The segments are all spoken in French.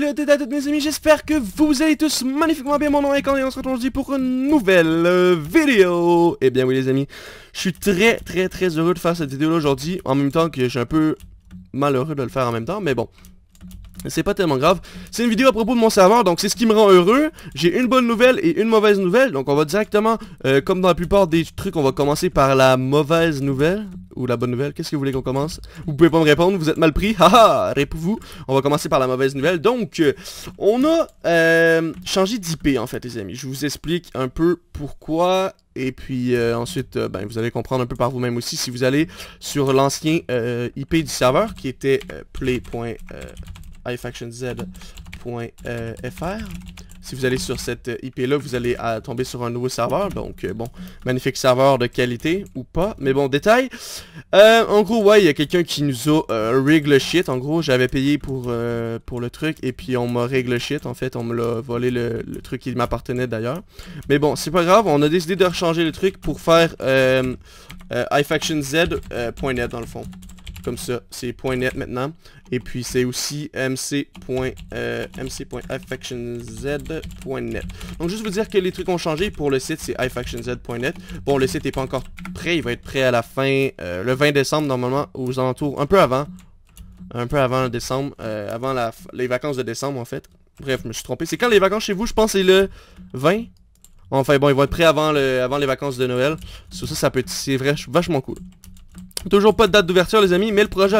le toutes mes amis, j'espère que vous allez tous magnifiquement bien, mon nom est Quand et on se retrouve aujourd'hui pour une nouvelle euh, vidéo Et eh bien oui les amis, je suis très très très heureux de faire cette vidéo là aujourd'hui, en même temps que je suis un peu malheureux de le faire en même temps, mais bon, c'est pas tellement grave. C'est une vidéo à propos de mon serveur, donc c'est ce qui me rend heureux. J'ai une bonne nouvelle et une mauvaise nouvelle, donc on va directement, euh, comme dans la plupart des trucs, on va commencer par la mauvaise nouvelle ou la bonne nouvelle. Qu'est-ce que vous voulez qu'on commence Vous pouvez pas me répondre, vous êtes mal pris. Haha, vous On va commencer par la mauvaise nouvelle. Donc, euh, on a euh, changé d'IP en fait, les amis. Je vous explique un peu pourquoi et puis ensuite, ben, vous allez comprendre un peu par vous-même aussi si vous allez sur l'ancien IP du serveur qui était play ifactionz.fr. Si vous allez sur cette euh, IP-là, vous allez euh, tomber sur un nouveau serveur. Donc, euh, bon, magnifique serveur de qualité ou pas. Mais bon, détail. en gros, ouais, il y a quelqu'un qui nous a le shit. En gros, j'avais payé pour, pour le truc et puis on m'a rig le shit. En fait, on me l'a volé le, le, truc qui m'appartenait d'ailleurs. Mais bon, c'est pas grave. On a décidé de rechanger le truc pour faire ifactionz.net dans le fond comme ça. C'est .net maintenant. Et puis c'est aussi mc.ifactionz.net euh, Donc juste vous dire que les trucs ont changé. Pour le site, c'est ifactionz.net. Bon, le site n'est pas encore prêt. Il va être prêt à la fin, euh, le 20 décembre normalement, aux alentours, un peu avant. Un peu avant décembre, euh, avant les vacances de décembre en fait. Bref, je me suis trompé. C'est quand les vacances chez vous, je pense c'est le 20 Enfin bon, il va être prêt avant, les vacances de Noël. Sur ça, ça peut C'est vrai, vachement cool. Toujours pas de date d'ouverture, les amis, mais le projet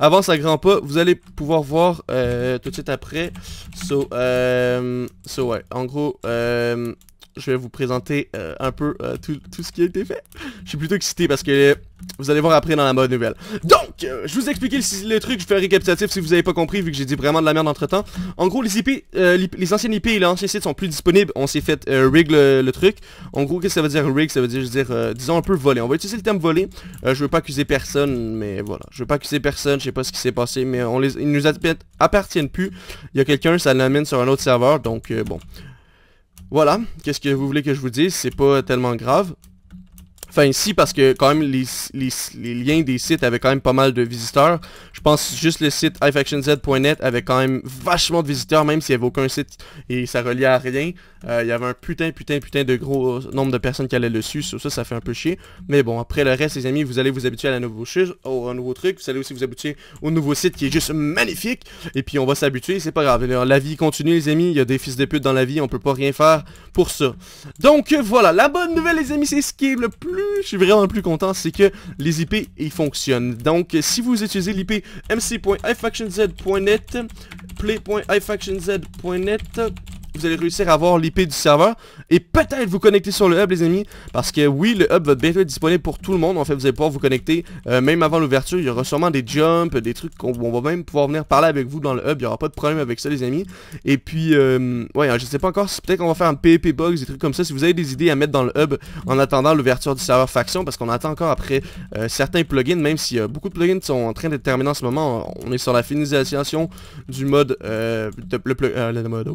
avance à grands pas. Vous allez pouvoir voir euh, tout de suite après. So, euh, ouais, en gros, euh, je vais vous présenter euh, un peu euh, tout, ce qui a été fait. Je suis plutôt excité parce que euh, vous allez voir après dans la mode nouvelle. Donc, je vous ai expliqué le, truc, je fais un récapitulatif si vous avez pas compris vu que j'ai dit vraiment de la merde entre temps. En gros, les IP, les anciennes IP et les anciens sites sont plus disponibles. On s'est fait rig le, truc. En gros, qu'est-ce que ça veut dire rig Ça veut dire, je dire, disons un peu voler. On va utiliser le terme voler. je veux pas accuser personne, mais voilà. Je veux pas accuser personne, je sais pas ce qui s'est passé, mais on les, ils nous appartiennent plus. Il y a quelqu'un, ça l'amène sur un autre serveur, donc bon. Voilà, qu'est-ce que vous voulez que je vous dise, c'est pas tellement grave. Enfin, si, parce que quand même, les, liens des sites avaient quand même pas mal de visiteurs. Je pense juste le site ifactionz.net avait quand même vachement de visiteurs, même s'il n'y avait aucun site et ça reliait à rien. Euh, il y avait un putain, putain, putain de gros nombre de personnes qui allaient le dessus. Ça, ça fait un peu chier. Mais bon, après le reste, les amis, vous allez vous habituer à la nouveau, au, nouveau truc. Vous allez aussi vous habituer au nouveau site qui est juste magnifique. Et puis, on va s'habituer. C'est pas grave. la vie continue, les amis. Il y a des fils de pute dans la vie. On peut pas rien faire pour ça. Donc, voilà. La bonne nouvelle, les amis, c'est ce qui est le plus je suis vraiment plus content, c'est que les IP, ils fonctionnent. Donc, si vous utilisez l'IP mc.ifactionz.net, play.ifactionz.net, vous allez réussir à avoir l'IP du serveur et peut-être vous connecter sur le hub les amis parce que oui le hub va bientôt être disponible pour tout le monde en fait vous allez pouvoir vous connecter euh, même avant l'ouverture il y aura sûrement des jumps des trucs qu'on on va même pouvoir venir parler avec vous dans le hub il n'y aura pas de problème avec ça les amis et puis euh, ouais hein, je sais pas encore si peut-être qu'on va faire un PvP box des trucs comme ça si vous avez des idées à mettre dans le hub en attendant l'ouverture du serveur faction parce qu'on attend encore après euh, certains plugins même s'il y a beaucoup de plugins sont en train d'être terminés en ce moment on est sur la finalisation du mode euh, le, le, le mode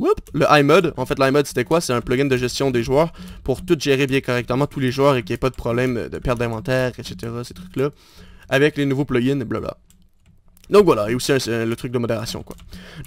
en fait, mode c'était quoi C'est un plugin de gestion des joueurs pour tout gérer bien correctement tous les joueurs et qu'il n'y ait pas de problème de perte d'inventaire, etc. Ces trucs-là. Avec les nouveaux plugins, blabla. Donc voilà, et aussi le truc de modération, quoi.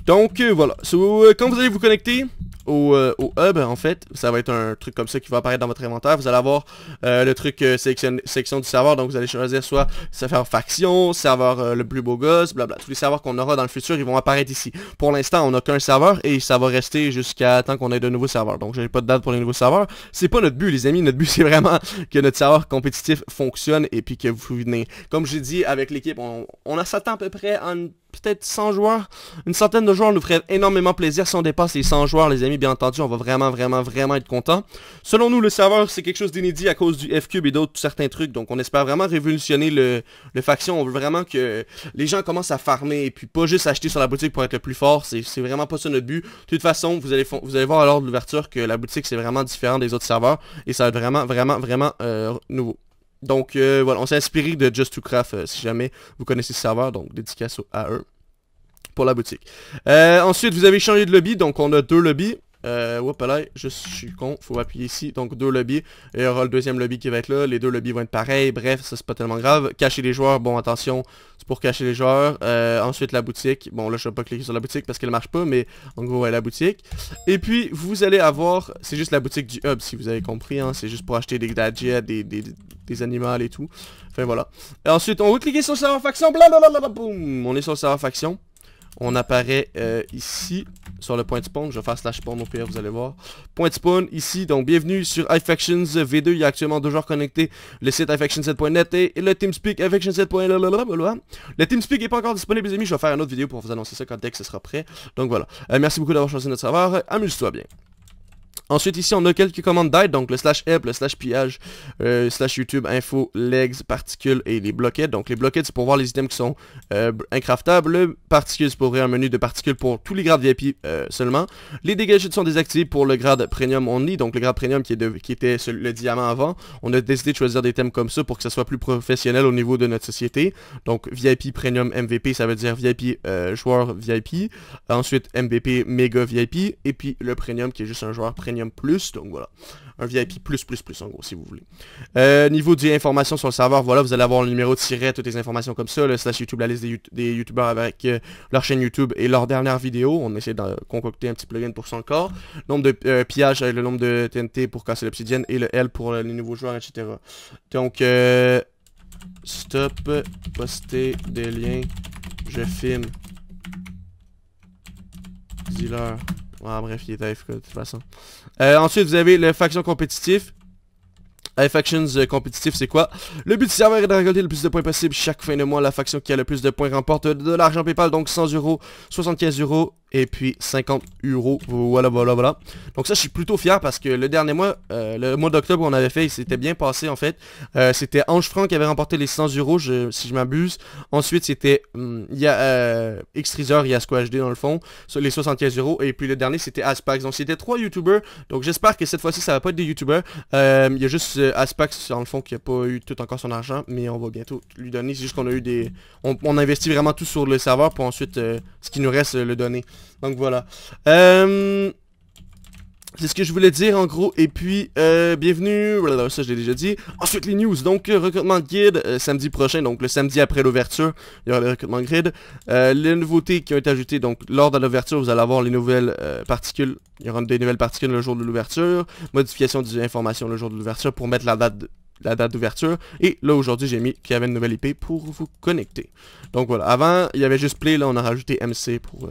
Donc euh, voilà, euh, quand vous allez vous connecter, euh, au, hub, en fait, ça va être un truc comme ça qui va apparaître dans votre inventaire. Vous allez avoir euh, le truc euh, sélection, sélection, du serveur, donc vous allez choisir soit serveur faction, serveur le plus beau gosse, blabla. Tous les serveurs qu'on aura dans le futur, ils vont apparaître ici. Pour l'instant, on n'a qu'un serveur et ça va rester jusqu'à temps qu'on ait de nouveaux serveurs. Donc, j'ai pas de date pour les nouveaux serveurs. C'est pas notre but, les amis. Notre but, c'est vraiment que notre serveur compétitif fonctionne et puis que vous venez. Comme j'ai dit, avec l'équipe, on, on s'attend à peu près en peut-être 100 joueurs. Une centaine de joueurs nous ferait énormément plaisir. Si on dépasse les 100 joueurs, les amis, bien entendu, on va vraiment, vraiment, vraiment être content. Selon nous, le serveur, c'est quelque chose d'inédit à cause du F-Cube et d'autres certains trucs. Donc, on espère vraiment révolutionner le, faction. On veut vraiment que les gens commencent à farmer et puis pas juste acheter sur la boutique pour être le plus fort. C'est vraiment pas ça notre but. De toute façon, vous allez, vous allez voir à de l'ouverture que la boutique, c'est vraiment différent des autres serveurs et ça va être vraiment, vraiment, vraiment euh, nouveau. Donc euh, voilà, on s'est inspiré de Just 2 Craft, euh, si jamais vous connaissez ce serveur, donc dédicace à eux pour la boutique. Euh, ensuite, vous avez changé de lobby, donc on a deux lobbies. Euh, là, je suis con, faut appuyer ici, donc deux lobbies, et il y aura le deuxième lobby qui va être là, les deux lobbies vont être pareils, bref, ça c'est pas tellement grave, cacher les joueurs, bon attention, c'est pour cacher les joueurs, ensuite la boutique, bon là je vais pas cliquer sur la boutique parce qu'elle marche pas, mais en gros ouais, la boutique, et puis vous allez avoir, c'est juste la boutique du hub si vous avez compris, hein, c'est juste pour acheter des gadgets, des, des animaux et tout. Enfin voilà. Et ensuite, on va cliquer sur le serveur faction. Blablabla, boum. On est sur le serveur faction. On apparaît euh, ici sur le point de spawn. Je vais faire slash spawn au pire, vous allez voir. Point de spawn ici. Donc bienvenue sur iFactions V2. Il y a actuellement deux joueurs connectés. Le site iFaction7.net et le TeamSpeak ifaction Le TeamSpeak n'est pas encore disponible, les amis. Je vais faire une autre vidéo pour vous annoncer ça quand dès que ce sera prêt. Donc voilà. Euh, merci beaucoup d'avoir choisi notre serveur. Amuse-toi bien. Ensuite ici on a quelques commandes d'aide, donc le slash help, le slash pillage, euh, slash youtube, info, legs, particules et les bloquettes. Donc les bloquettes c'est pour voir les items qui sont euh, incraftables, le particules c'est pour ouvrir un menu de particules pour tous les grades VIP euh, seulement. Les dégâts sont désactivés pour le grade premium only, donc le grade premium qui, qui était le diamant avant. On a décidé de choisir des thèmes comme ça pour que ça soit plus professionnel au niveau de notre société. Donc VIP, premium, MVP, ça veut dire VIP, joueur VIP. Ensuite MVP, méga VIP. Et puis le premium qui est juste un joueur premium plus. Donc voilà, un VIP plus plus plus en gros si vous voulez. Euh, niveau des sur le serveur, voilà, vous allez avoir le numéro de tiret, toutes les informations comme ça, le slash YouTube, la liste des, youtubeurs avec euh, leur chaîne YouTube et leur dernière vidéo. On essaie de concocter un petit plugin pour ça encore. Nombre de pillage pillages avec le nombre de TNT euh, pour casser l'obsidienne et le L pour euh, les nouveaux joueurs, etc. Donc stop, poster des liens, je filme. Dealer ouais bref, il est AFK de toute façon. Euh, ensuite, vous avez les faction compétitives euh, Les factions euh, compétitives c'est quoi Le but du serveur est de récolter le plus de points possible chaque fin de mois. La faction qui a le plus de points remporte de l'argent PayPal, donc 100 euros, 75 euros, et puis 50 euros, voilà, voilà, voilà. Donc ça, je suis plutôt fier parce que le dernier mois, euh, le mois d'octobre on avait fait, il s'était bien passé en fait. Euh, c'était Ange qui avait remporté les 100 euros, si je m'abuse. Ensuite, c'était hum, y a, euh, x HD dans le fond, les 75 euros. Et puis le dernier, c'était Aspax. Donc c'était trois YouTubers. Donc j'espère que cette fois-ci, ça va pas être des YouTubers. Euh, il y a juste euh, Aspax, dans le fond, qui a pas eu tout encore son argent, mais on va bientôt lui donner. C'est juste qu'on a eu des... On, on investit vraiment tout sur le serveur pour ensuite ce qui nous reste euh, le donner Donc voilà. Euh, c'est ce que je voulais dire en gros, et puis euh, bienvenue, voilà, ça je l'ai déjà dit. Ensuite les news, donc euh, recrutement de guide samedi prochain, donc le samedi après l'ouverture, il y aura le recrutement de grid. les nouveautés qui ont été ajoutées, donc lors de l'ouverture, vous allez avoir les nouvelles particules, il y aura des nouvelles particules le jour de l'ouverture, modification des informations le jour de l'ouverture pour mettre la date la date d'ouverture. Et là, aujourd'hui, j'ai mis qu'il y avait une nouvelle IP pour vous connecter. Donc voilà, avant, il y avait juste Play, là, on a rajouté MC euh, pour...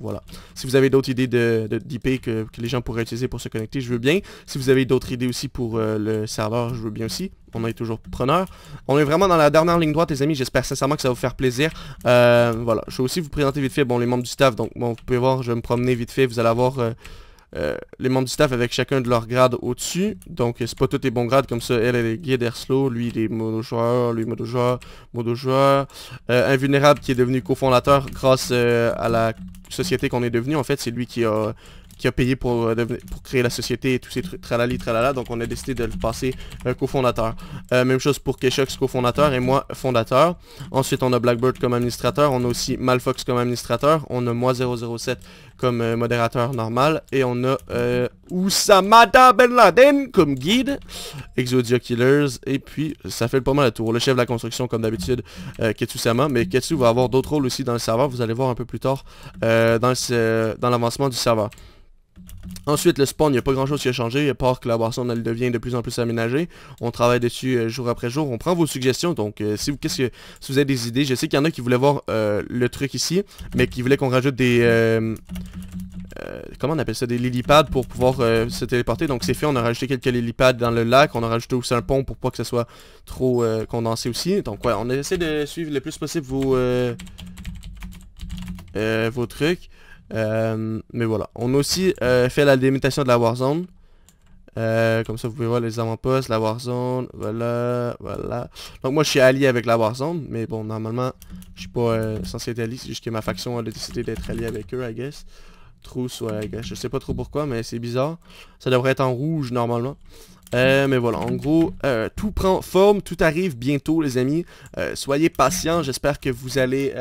voilà. Si vous avez d'autres idées d'IP de, que, les gens pourraient utiliser pour se connecter, je veux bien. Si vous avez d'autres idées aussi pour euh, le serveur, je veux bien aussi. On est toujours preneur. On est vraiment dans la dernière ligne droite, les amis. J'espère sincèrement que ça va vous faire plaisir. Euh, voilà. Je vais aussi vous présenter vite fait, bon, les membres du staff. Donc, bon, vous pouvez voir, je vais me promener vite fait. Vous allez avoir... Euh, les membres du staff avec chacun de leurs grades au-dessus. Donc c'est pas tous les bons grades comme ça. Elle, elle est guide lui il est mono-joueur, lui mono-joueur, mono-joueur. Euh, invulnérable qui est devenu cofondateur grâce euh, à la société qu'on est devenu. En fait, c'est lui qui a qui a payé pour, euh, pour créer la société et tous ces trucs, tralali, tralala. Donc on a décidé de le passer euh, cofondateur. Euh, même chose pour co cofondateur et moi fondateur. Ensuite on a Blackbird comme administrateur, on a aussi Malfox comme administrateur, on a moi 007 comme modérateur normal et on a Ousamada Ben Laden comme guide, Exodia Killers, et puis ça fait pas mal à tour. Le chef de la construction, comme d'habitude, Ketsu Sama, mais Ketsu va avoir d'autres rôles aussi dans le serveur, vous allez voir un peu plus tard euh, dans l'avancement du serveur. Ensuite, le spawn, il n'y a pas grand-chose qui a changé, à part que la boisson elle devient de plus en plus aménagée. On travaille dessus euh, jour après jour. On prend vos suggestions, donc euh, si, vous, qu'est-ce que, si vous avez des idées, je sais qu'il y en a qui voulaient voir euh, le truc ici, mais qui voulaient qu'on rajoute des... comment on appelle ça Des lilipads pour pouvoir se téléporter. Donc c'est fait, on a rajouté quelques lilipads dans le lac. On a rajouté aussi un pont pour pas que ça soit trop condensé aussi. Donc ouais, on essaie de suivre le plus possible vos... vos trucs. Euh, mais voilà. On a aussi euh, fait la délimitation de la Warzone. Euh, comme ça, vous pouvez voir les avant-postes, la Warzone, voilà, voilà. Donc moi, je suis allié avec la Warzone, mais bon, normalement, je suis pas euh, censé être allié, c'est juste que ma faction a décidé d'être allié avec eux, I guess. Trousse, ouais, I guess. Je sais pas trop pourquoi, mais c'est bizarre. Ça devrait être en rouge, normalement. mais voilà, en gros, tout prend forme, tout arrive bientôt, les amis. soyez patients, j'espère que vous allez...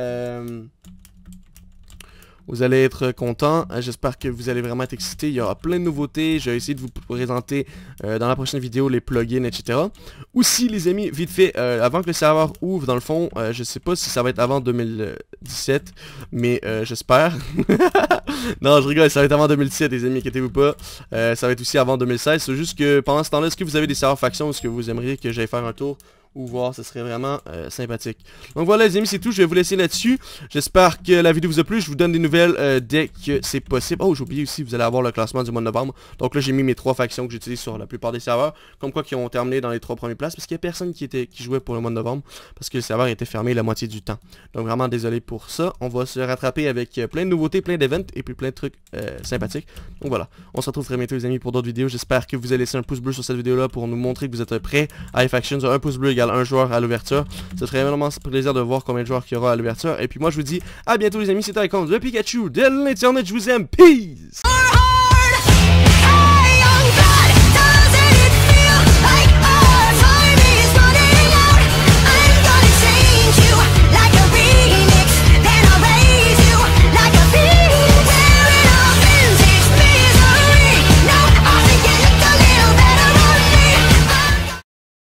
Vous allez être content. Euh, j'espère que vous allez vraiment être excités. Il y aura plein de nouveautés. Je vais essayer de vous présenter euh, dans la prochaine vidéo les plugins, etc. Aussi, les amis, vite fait, euh, avant que le serveur ouvre, dans le fond, je sais pas si ça va être avant 2017, mais j'espère. non, je rigole, ça va être avant 2017, les amis, inquiétez-vous pas. ça va être aussi avant 2016. C'est juste que pendant ce temps-là, est-ce que vous avez des serveurs factions ou est-ce que vous aimeriez que j'aille faire un tour ou voir, ce serait vraiment euh, sympathique. Donc voilà les amis, c'est tout, je vais vous laisser là-dessus. J'espère que la vidéo vous a plu, je vous donne des nouvelles euh, dès que c'est possible. Oh, j'ai oublié aussi, vous allez avoir le classement du mois de novembre. Donc là, j'ai mis mes trois factions que j'utilise sur la plupart des serveurs, comme quoi qui ont terminé dans les trois premières places, parce qu'il n'y a personne qui, était, qui jouait pour le mois de novembre, parce que le serveur était fermé la moitié du temps. Donc vraiment désolé pour ça, on va se rattraper avec euh, plein de nouveautés, plein d'évents, et puis plein de trucs sympathiques. Donc voilà, on se retrouve très bientôt les amis pour d'autres vidéos. J'espère que vous allez laisser un pouce bleu sur cette vidéo-là pour nous montrer que vous êtes prêts à iFactions, un pouce bleu un joueur à l'ouverture. Ce serait vraiment plaisir de voir combien de joueurs qu'il y aura à l'ouverture. Et puis moi, je vous dis à bientôt les amis. C'était Icon de Pikachu de l'Internet. Je vous aime. Peace!